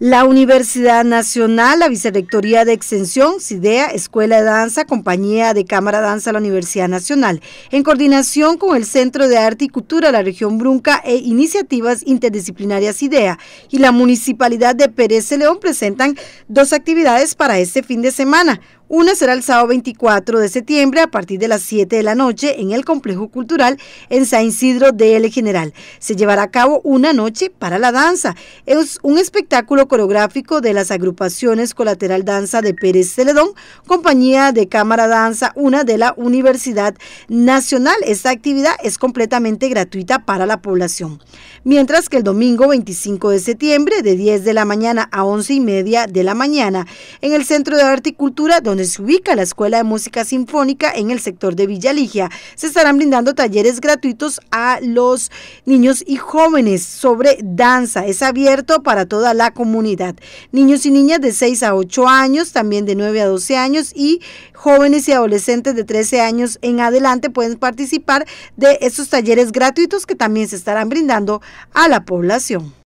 La Universidad Nacional, la Vicerrectoría de Extensión, CIDEA, Escuela de Danza, Compañía de Cámara Danza de la Universidad Nacional, en coordinación con el Centro de Arte y Cultura de la región Brunca e Iniciativas Interdisciplinarias CIDEA y la Municipalidad de Pérez de León presentan dos actividades para este fin de semana. Una será el sábado 24 de septiembre a partir de las 7 de la noche en el Complejo Cultural en San Isidro de El General. Se llevará a cabo una noche para la danza. Es un espectáculo coreográfico de las agrupaciones Colateral Danza de Pérez Celedón, Compañía de Cámara Danza, una de la Universidad Nacional. Esta actividad es completamente gratuita para la población. Mientras que el domingo 25 de septiembre de 10 de la mañana a 11 y media de la mañana en el Centro de Arte y Cultura, donde donde se ubica la Escuela de Música Sinfónica en el sector de Villa Ligia. Se estarán brindando talleres gratuitos a los niños y jóvenes sobre danza. Es abierto para toda la comunidad. Niños y niñas de 6 a 8 años, también de 9 a 12 años y jóvenes y adolescentes de 13 años en adelante pueden participar de estos talleres gratuitos que también se estarán brindando a la población.